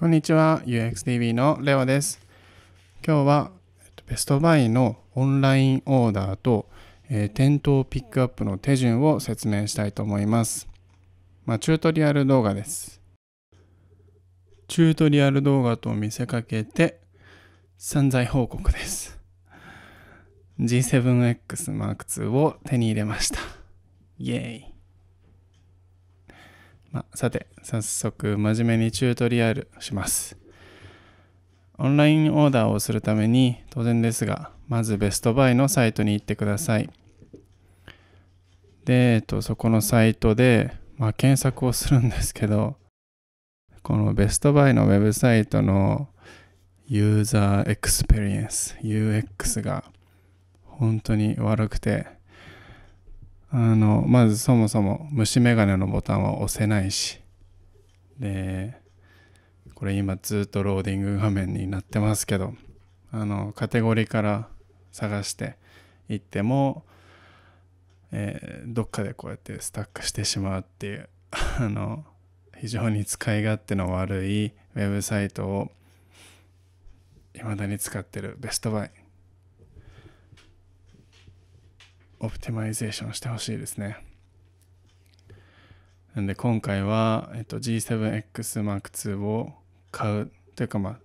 こんにちは UXTV のレオです今日はベストバイのオンラインオーダーと、えー、店頭ピックアップの手順を説明したいと思います、まあ、チュートリアル動画ですチュートリアル動画と見せかけて散財報告です G7X M2 を手に入れましたイエーイまさて、早速真面目にチュートリアルします。オンラインオーダーをするために当然ですが、まずベストバイのサイトに行ってください。で、えっと、そこのサイトで、まあ、検索をするんですけど、このベストバイのウェブサイトのユーザーエクスペリエンス UX が本当に悪くてあのまずそもそも虫眼鏡のボタンは押せないしでこれ今ずっとローディング画面になってますけどあのカテゴリーから探していっても、えー、どっかでこうやってスタックしてしまうっていう あの非常に使い勝手の悪いウェブサイトを未だに使ってるベストバイオプティマイゼーションしてほしいですね。なんで今回は、えっと、G7X M2 を買うというかまあ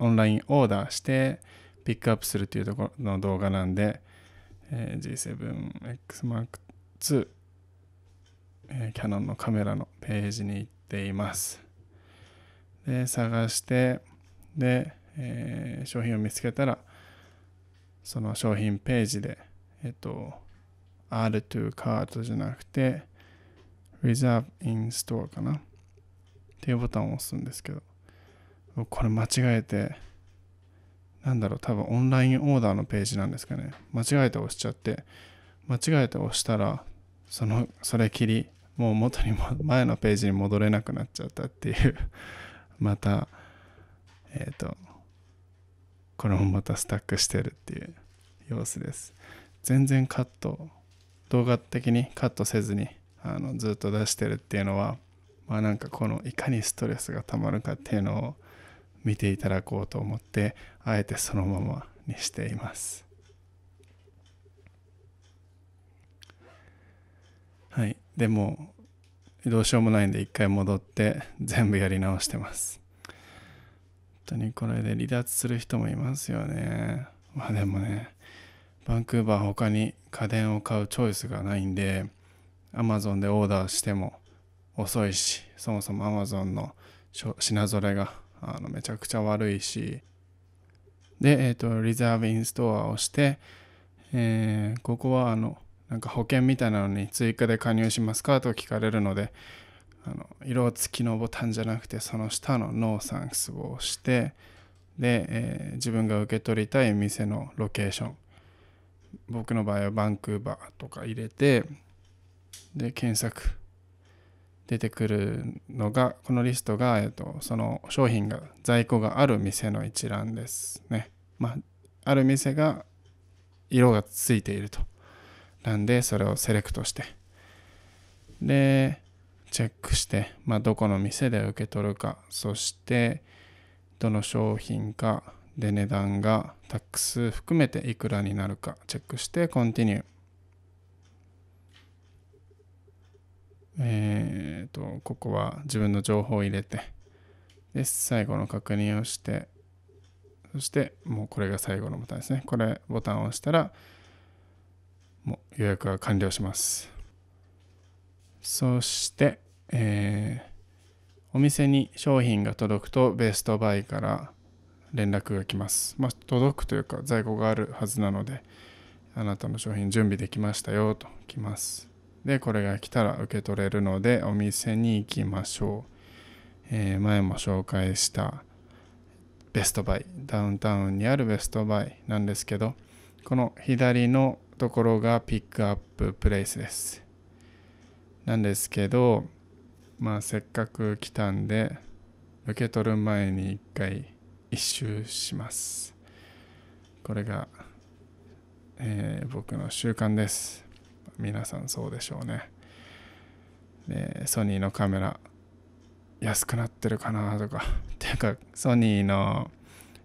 オンラインオーダーしてピックアップするというところの動画なんで、えー、G7X M2、えー、キャノンのカメラのページに行っています。で探してで、えー、商品を見つけたらその商品ページでえっと add to cart じゃなくて reserve in store かなっていうボタンを押すんですけどこれ間違えてなんだろう多分オンラインオーダーのページなんですかね間違えて押しちゃって間違えて押したらそのそれきりもう元にも前のページに戻れなくなっちゃったっていう またえっ、ー、とこれもまたスタックしてるっていう様子です全然カット動画的にカットせずにあのずっと出してるっていうのはまあなんかこのいかにストレスがたまるかっていうのを見ていただこうと思ってあえてそのままにしていますはいでもどうしようもないんで一回戻って全部やり直してます本当にこれで離脱する人もいますよねまあでもねバンクーバー他に家電を買うチョイスがないんで Amazon でオーダーしても遅いしそもそも Amazon の品揃えがあのめちゃくちゃ悪いしで、えっ、ー、とリザーブインストアをして、えー、ここはあのなんか保険みたいなのに追加で加入しますかと聞かれるのであの色付きのボタンじゃなくてその下のノーサンクスを押してで、えー、自分が受け取りたい店のロケーション僕の場合はバンクーバーとか入れてで検索出てくるのがこのリストが、えっと、その商品が在庫がある店の一覧ですね、まあ、ある店が色がついているとなんでそれをセレクトしてでチェックして、まあ、どこの店で受け取るかそしてどの商品かで値段がタックス含めていくらになるかチェックしてコンティニューえっ、ー、とここは自分の情報を入れてで最後の確認をしてそしてもうこれが最後のボタンですねこれボタンを押したらもう予約が完了しますそして、えお店に商品が届くとベストバイから連絡が来ます、まあ、届くというか在庫があるはずなのであなたの商品準備できましたよと来ますでこれが来たら受け取れるのでお店に行きましょう、えー、前も紹介したベストバイダウンタウンにあるベストバイなんですけどこの左のところがピックアッププレイスですなんですけどまあせっかく来たんで受け取る前に一回一周しますこれが、えー、僕の習慣です皆さんそうでしょうねでソニーのカメラ安くなってるかなとか ていうかソニーの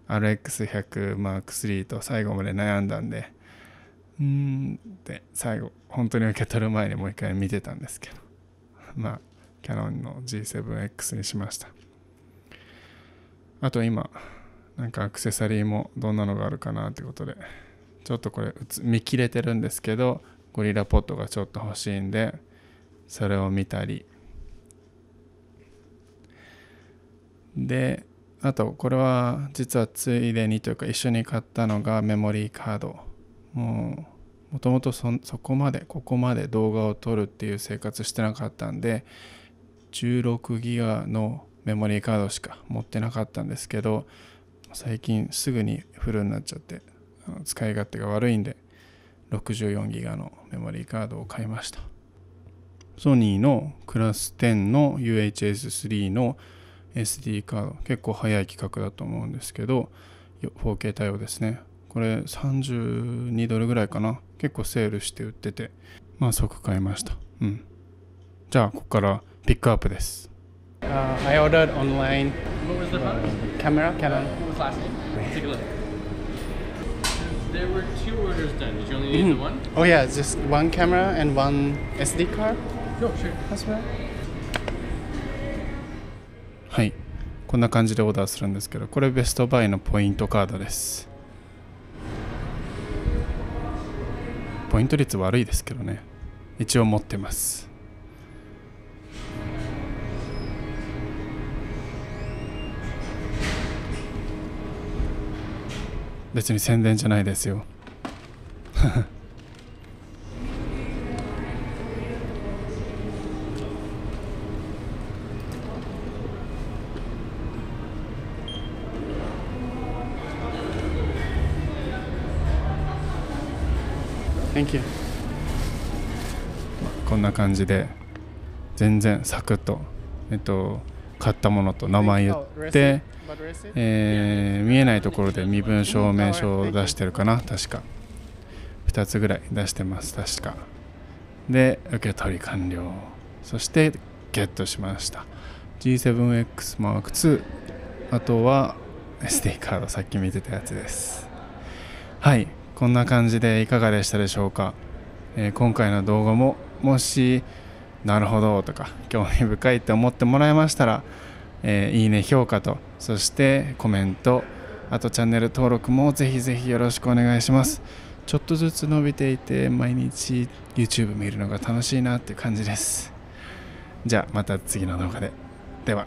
RX100M3 と最後まで悩んだんでうんって最後本当に受け取る前にもう一回見てたんですけど まあキャノンの G7X にしましたあと今、なんかアクセサリーもどんなのがあるかなってことで、ちょっとこれ見切れてるんですけど、ゴリラポットがちょっと欲しいんで、それを見たり。で、あとこれは実はついでにというか一緒に買ったのがメモリーカード。もう、もともとそこまで、ここまで動画を撮るっていう生活してなかったんで、16ギガのメモリーカードしか持ってなかったんですけど最近すぐにフルになっちゃって使い勝手が悪いんで64ギガのメモリーカードを買いましたソニーのクラス10の UHS3 の SD カード結構早い企画だと思うんですけど 4K 対応ですねこれ32ドルぐらいかな結構セールして売っててまあ即買いましたうんじゃあここからピックアップです Uh, I ordered online. What was the product? Camera, Canon. What was last name? Take a look. There were two orders done. Did you only need mm. the one? Oh yeah, just one camera and one SD card. No, sure. That's right. はい。こんな感じでオーダーするんですけど、これベストバイのポイントカードです。ポイント率悪いですけどね。一応持ってます。別に宣伝じゃないですよ Thank you. こんな感じで全然サクッとえっと買ったものと名前言って、えー、見えないところで身分証明書を出してるかな確か2つぐらい出してます確かで受け取り完了そしてゲットしました G7XM2 あとは SD カードさっき見てたやつですはいこんな感じでいかがでしたでしょうか、えー、今回の動画ももしなるほどとか興味深いって思ってもらえましたら、えー、いいね評価とそしてコメントあとチャンネル登録もぜひぜひよろしくお願いしますちょっとずつ伸びていて毎日 YouTube 見るのが楽しいなっていう感じですじゃあまた次の動画ででは